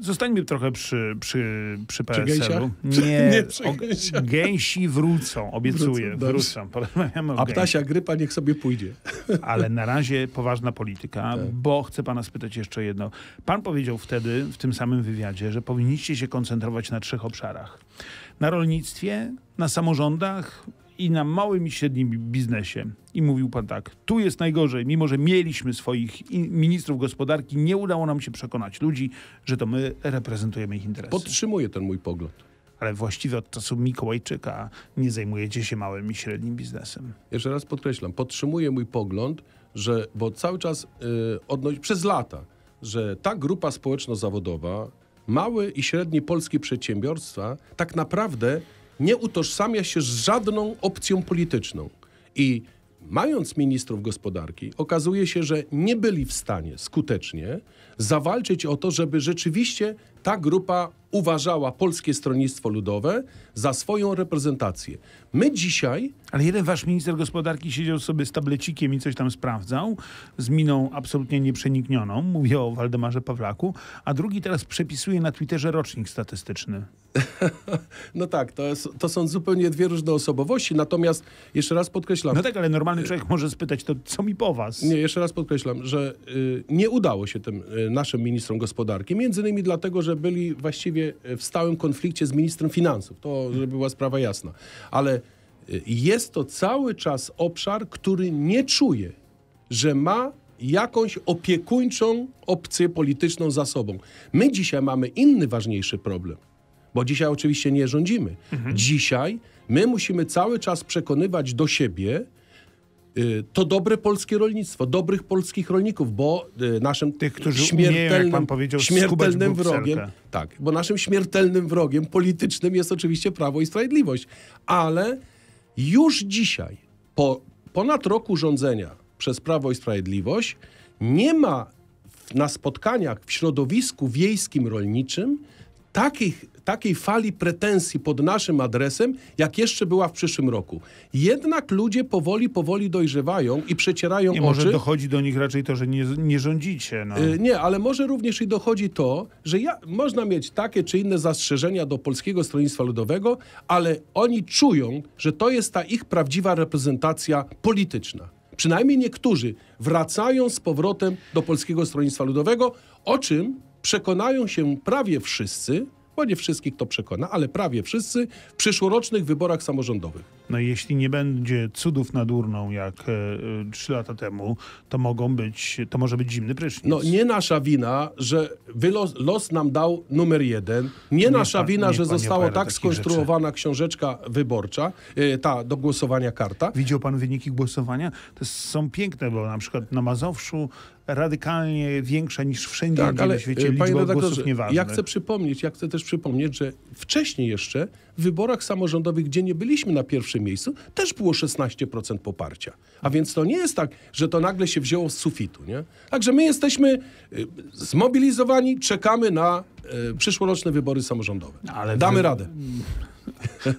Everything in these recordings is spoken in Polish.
Zostańmy trochę przy, przy, przy PSL-u. Nie, nie przy gęsi wrócą, obiecuję, wrócą. wrócą. A ptasia grypa niech sobie pójdzie. Ale na razie poważna polityka, tak. bo chcę pana spytać jeszcze jedno. Pan powiedział wtedy, w tym samym wywiadzie, że powinniście się koncentrować na trzech obszarach. Na rolnictwie, na samorządach i na małym i średnim biznesie i mówił pan tak, tu jest najgorzej, mimo że mieliśmy swoich ministrów gospodarki, nie udało nam się przekonać ludzi, że to my reprezentujemy ich interesy. Podtrzymuję ten mój pogląd. Ale właściwie od czasu Mikołajczyka nie zajmujecie się małym i średnim biznesem. Jeszcze raz podkreślam, podtrzymuję mój pogląd, że, bo cały czas yy, odnoś, przez lata, że ta grupa społeczno-zawodowa, małe i średnie polskie przedsiębiorstwa, tak naprawdę nie utożsamia się z żadną opcją polityczną. I mając ministrów gospodarki, okazuje się, że nie byli w stanie skutecznie zawalczyć o to, żeby rzeczywiście ta grupa uważała Polskie Stronnictwo Ludowe za swoją reprezentację. My dzisiaj... Ale jeden wasz minister gospodarki siedział sobie z tablecikiem i coś tam sprawdzał, z miną absolutnie nieprzeniknioną, mówię o Waldemarze Pawlaku, a drugi teraz przepisuje na Twitterze rocznik statystyczny. no tak, to, jest, to są zupełnie dwie różne osobowości, natomiast jeszcze raz podkreślam... No tak, ale normalny człowiek może spytać, to co mi po was? Nie, jeszcze raz podkreślam, że y, nie udało się tym y, naszym ministrom gospodarki, między innymi dlatego, że byli właściwie e, w stałym konflikcie z ministrem finansów. To, żeby była sprawa jasna. Ale e, jest to cały czas obszar, który nie czuje, że ma jakąś opiekuńczą opcję polityczną za sobą. My dzisiaj mamy inny ważniejszy problem, bo dzisiaj oczywiście nie rządzimy. Mhm. Dzisiaj my musimy cały czas przekonywać do siebie, Y, to dobre polskie rolnictwo, dobrych polskich rolników, bo y, naszym Tych, którzy śmiertelnym, umieją, śmiertelnym wrogiem, tak, bo naszym śmiertelnym wrogiem politycznym jest oczywiście Prawo i Sprawiedliwość, ale już dzisiaj, po ponad roku rządzenia przez Prawo i Sprawiedliwość, nie ma na spotkaniach w środowisku wiejskim rolniczym takich takiej fali pretensji pod naszym adresem, jak jeszcze była w przyszłym roku. Jednak ludzie powoli, powoli dojrzewają i przecierają I może może dochodzi do nich raczej to, że nie, nie rządzicie. No. Y, nie, ale może również i dochodzi to, że ja, można mieć takie czy inne zastrzeżenia do Polskiego Stronnictwa Ludowego, ale oni czują, że to jest ta ich prawdziwa reprezentacja polityczna. Przynajmniej niektórzy wracają z powrotem do Polskiego Stronnictwa Ludowego, o czym przekonają się prawie wszyscy, bo nie wszystkich to przekona, ale prawie wszyscy w przyszłorocznych wyborach samorządowych. No jeśli nie będzie cudów nad urną jak e, e, trzy lata temu, to mogą być, to może być zimny prysznic. No nie nasza wina, że wylos, los nam dał numer jeden. Nie, nie nasza pan, wina, nie, że została tak skonstruowana rzeczy. książeczka wyborcza, e, ta do głosowania karta. Widział pan wyniki głosowania? To są piękne, bo na przykład na Mazowszu radykalnie większa niż wszędzie tak, na świecie liczba głosów nieważnych. Ja chcę przypomnieć, ja chcę też przypomnieć, że wcześniej jeszcze w wyborach samorządowych, gdzie nie byliśmy na pierwszym miejscu, też było 16% poparcia. A więc to nie jest tak, że to nagle się wzięło z sufitu. Nie? Także my jesteśmy y, zmobilizowani, czekamy na y, przyszłoroczne wybory samorządowe. No, ale Damy wy... radę.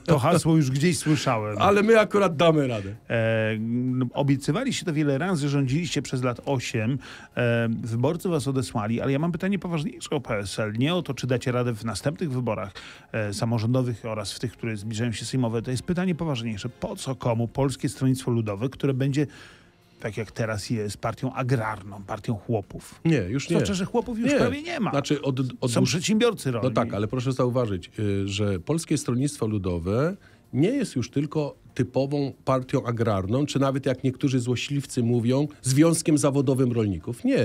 To hasło już gdzieś słyszałem. Ale my akurat damy radę. E, no, obiecywaliście to wiele razy, rządziliście przez lat 8. E, wyborcy was odesłali, ale ja mam pytanie poważniejsze o PSL. Nie o to, czy dacie radę w następnych wyborach e, samorządowych oraz w tych, które zbliżają się sejmowe. To jest pytanie poważniejsze. Po co komu Polskie Stronnictwo Ludowe, które będzie tak jak teraz jest, partią agrarną, partią chłopów. Nie, już nie. Znaczy, że chłopów już nie. prawie nie ma. Znaczy od, od Są przedsiębiorcy no rolni. No tak, ale proszę zauważyć, y, że Polskie Stronnictwo Ludowe nie jest już tylko typową partią agrarną, czy nawet jak niektórzy złośliwcy mówią, związkiem zawodowym rolników. Nie.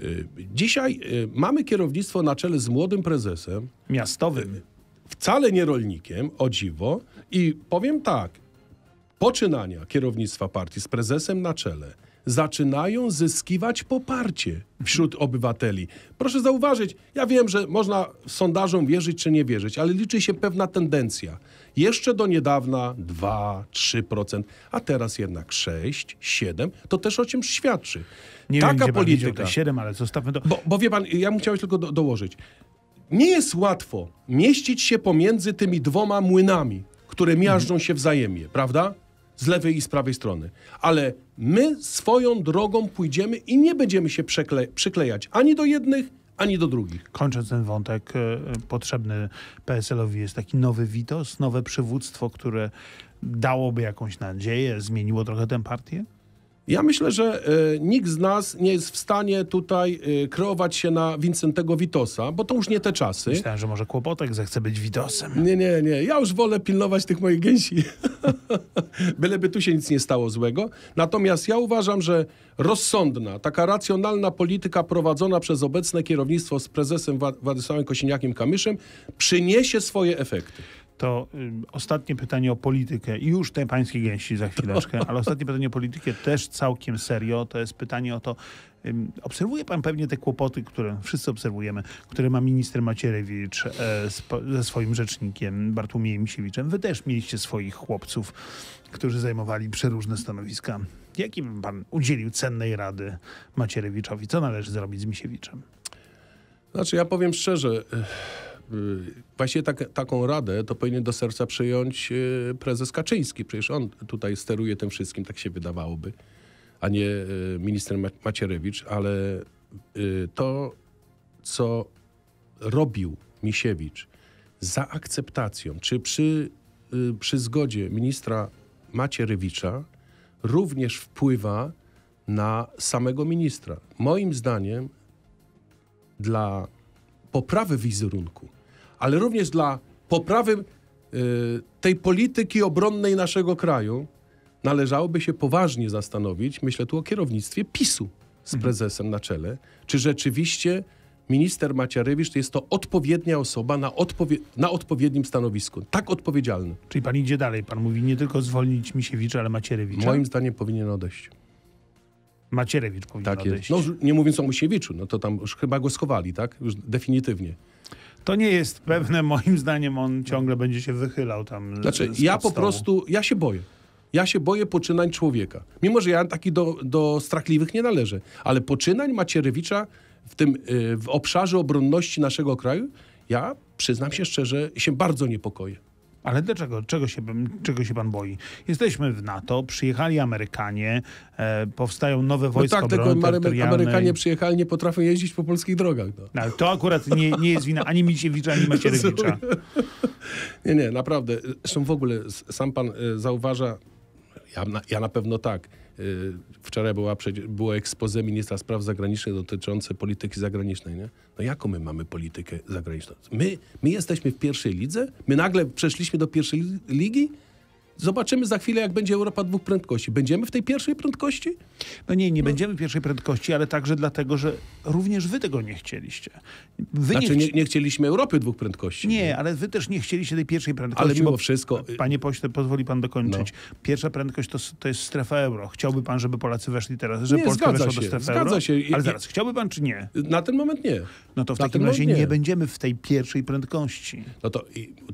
Y, dzisiaj y, mamy kierownictwo na czele z młodym prezesem. Miastowym. Wcale nie rolnikiem, o dziwo. I powiem tak, poczynania kierownictwa partii z prezesem na czele zaczynają zyskiwać poparcie wśród obywateli. Proszę zauważyć, ja wiem, że można sondażom wierzyć czy nie wierzyć, ale liczy się pewna tendencja. Jeszcze do niedawna 2-3%, a teraz jednak 6, 7, to też o czymś świadczy. Nie Taka wiem, polityka. 7, ale zostawmy Do... Bo, bo wie pan, ja bym chciał tylko do, dołożyć. Nie jest łatwo mieścić się pomiędzy tymi dwoma młynami, które miażdżą się wzajemnie, prawda? z lewej i z prawej strony. Ale my swoją drogą pójdziemy i nie będziemy się przykle przyklejać ani do jednych, ani do drugich. Kończąc ten wątek, e, potrzebny PSL-owi jest taki nowy witos, nowe przywództwo, które dałoby jakąś nadzieję, zmieniło trochę tę partię? Ja myślę, że e, nikt z nas nie jest w stanie tutaj e, kreować się na Wincentego Witosa, bo to już nie te czasy. Myślałem, że może Kłopotek zechce być Witosem. Nie, nie, nie. Ja już wolę pilnować tych moich gęsi. Byleby tu się nic nie stało złego. Natomiast ja uważam, że rozsądna, taka racjonalna polityka prowadzona przez obecne kierownictwo z prezesem Władysławem Kosiniakiem-Kamyszem przyniesie swoje efekty to y, ostatnie pytanie o politykę i już te pańskie gęści za chwileczkę, ale ostatnie pytanie o politykę też całkiem serio, to jest pytanie o to, obserwuje pan pewnie te kłopoty, które wszyscy obserwujemy, które ma minister Macierewicz e, ze swoim rzecznikiem Bartłomiejem Misiewiczem. Wy też mieliście swoich chłopców, którzy zajmowali przeróżne stanowiska. Jakim pan udzielił cennej rady Macierewiczowi? Co należy zrobić z Misiewiczem? Znaczy ja powiem szczerze Y, właśnie tak, taką radę to powinien do serca przyjąć y, prezes Kaczyński. Przecież on tutaj steruje tym wszystkim, tak się wydawałoby, a nie y, minister Macierewicz, ale to, co robił Misiewicz za akceptacją, czy przy, przy zgodzie ministra Macierewicza, również wpływa na samego ministra. Moim zdaniem dla poprawy wizerunku, ale również dla poprawy e, tej polityki obronnej naszego kraju, należałoby się poważnie zastanowić, myślę tu o kierownictwie PiSu z mhm. prezesem na czele, czy rzeczywiście minister Macierewicz to jest to odpowiednia osoba na, odpowie na odpowiednim stanowisku, tak odpowiedzialny. Czyli pan idzie dalej, pan mówi nie tylko zwolnić Misiewicza, ale Macierewicza. Moim zdaniem powinien odejść. Macierewicz powinna tak jest. No, nie mówiąc o Musiewiczu, no to tam już chyba go schowali, tak? Już definitywnie. To nie jest pewne, moim zdaniem on ciągle będzie się wychylał tam. Znaczy, ja po prostu, ja się boję. Ja się boję poczynań człowieka. Mimo, że ja taki do, do strachliwych nie należę. Ale poczynań Macierewicza w tym y, w obszarze obronności naszego kraju, ja przyznam się szczerze, się bardzo niepokoję. Ale dlaczego? Czego się, czego się pan boi? Jesteśmy w NATO, przyjechali Amerykanie, e, powstają nowe no wojska no tak, obrony tylko Amerykanie przyjechali, nie potrafią jeździć po polskich drogach. No. No, to akurat nie, nie jest wina ani Misiewicza, ani Macierewicza. nie, nie, naprawdę. Zresztą w ogóle sam pan e, zauważa ja na, ja na pewno tak. Y, wczoraj była, było ekspoze ministra spraw zagranicznych dotyczące polityki zagranicznej. Nie? No jaką my mamy politykę zagraniczną? My, my jesteśmy w pierwszej lidze? My nagle przeszliśmy do pierwszej ligi? Zobaczymy za chwilę, jak będzie Europa dwóch prędkości. Będziemy w tej pierwszej prędkości? No nie, nie no. będziemy w pierwszej prędkości, ale także dlatego, że również wy tego nie chcieliście. Wy znaczy nie, chci... nie, chcieliśmy Europy dwóch prędkości. Nie, ale wy też nie chcieliście tej pierwszej prędkości. Ale mimo bo, wszystko... Panie pośle, pozwoli pan dokończyć. No. Pierwsza prędkość to, to jest strefa euro. Chciałby pan, żeby Polacy weszli teraz, żeby nie, Polska weszła się, do strefy zgadza euro? Się. Ale zaraz, chciałby pan czy nie? Na ten moment nie. No to w Na takim razie nie. nie będziemy w tej pierwszej prędkości. No to,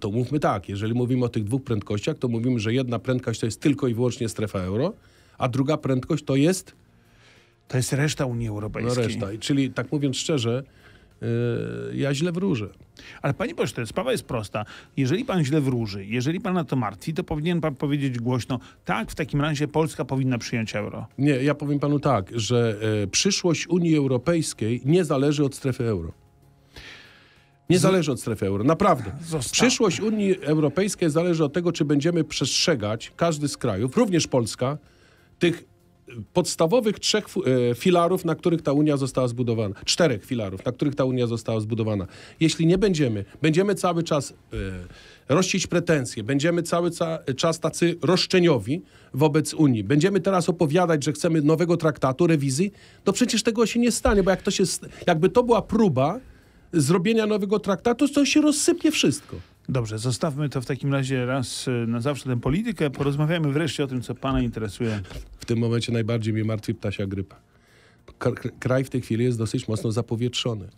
to mówmy tak, jeżeli mówimy o tych dwóch prędkościach, to mówimy, że że jedna prędkość to jest tylko i wyłącznie strefa euro, a druga prędkość to jest... To jest reszta Unii Europejskiej. No reszta. czyli tak mówiąc szczerze, yy, ja źle wróżę. Ale panie pośle, sprawa jest prosta. Jeżeli pan źle wróży, jeżeli pana to martwi, to powinien pan powiedzieć głośno, tak, w takim razie Polska powinna przyjąć euro. Nie, ja powiem panu tak, że e, przyszłość Unii Europejskiej nie zależy od strefy euro. Nie zależy od strefy euro, naprawdę. Zostało. Przyszłość Unii Europejskiej zależy od tego, czy będziemy przestrzegać każdy z krajów, również Polska, tych podstawowych trzech e, filarów, na których ta Unia została zbudowana. Czterech filarów, na których ta Unia została zbudowana. Jeśli nie będziemy, będziemy cały czas e, rościć pretensje, będziemy cały czas tacy roszczeniowi wobec Unii. Będziemy teraz opowiadać, że chcemy nowego traktatu, rewizji. No przecież tego się nie stanie, bo jak to się, jakby to była próba zrobienia nowego traktatu, to się rozsypie wszystko. Dobrze, zostawmy to w takim razie raz y, na zawsze tę politykę. Porozmawiajmy wreszcie o tym, co pana interesuje. W tym momencie najbardziej mnie martwi ptasia grypa. Kraj w tej chwili jest dosyć mocno zapowietrzony.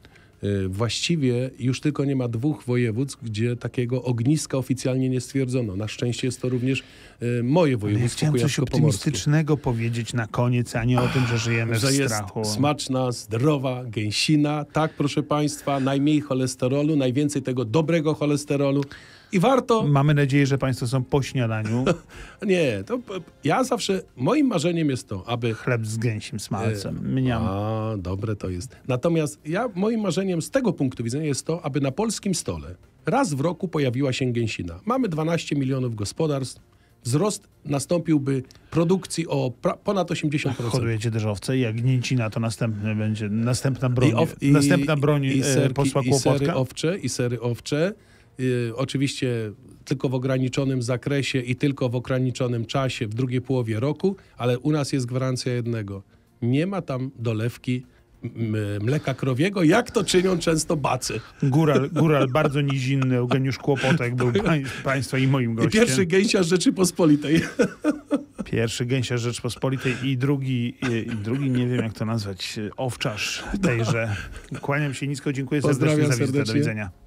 Y, właściwie już tylko nie ma dwóch województw, gdzie takiego ogniska oficjalnie nie stwierdzono. Na szczęście jest to również y, moje województwo ja coś optymistycznego powiedzieć na koniec, a nie o tym, że żyjemy że w strachu. Jest smaczna, zdrowa gęsina. Tak, proszę Państwa, najmniej cholesterolu, najwięcej tego dobrego cholesterolu. I warto. Mamy nadzieję, że Państwo są po śniadaniu. nie, to ja zawsze, moim marzeniem jest to, aby. Chleb z gęsim smalcem. E, Mniam. A, dobre to jest. Natomiast ja, moim marzeniem z tego punktu widzenia jest to, aby na polskim stole raz w roku pojawiła się gęsina. Mamy 12 milionów gospodarstw, wzrost nastąpiłby produkcji o ponad 80%. Hodujecie I jak gnięcina, to następne będzie, następna broń, i of, i, następna broń i, i e, serki, posła kłopotka. I sery owcze, i sery owcze. Y, oczywiście tylko w ograniczonym zakresie i tylko w ograniczonym czasie, w drugiej połowie roku, ale u nas jest gwarancja jednego. Nie ma tam dolewki mleka krowiego, jak to czynią często bacy. Góral, góral bardzo nizinny, Eugeniusz Kłopotek był pań, państwa i moim gościem. I pierwszy gęsiarz Rzeczypospolitej. Pierwszy gęsiarz Rzeczypospolitej i drugi, i drugi, nie wiem jak to nazwać, owczarz tejże. No. Kłaniam się nisko, dziękuję serdecznie Pozdrawiam za wizytę. Do widzenia.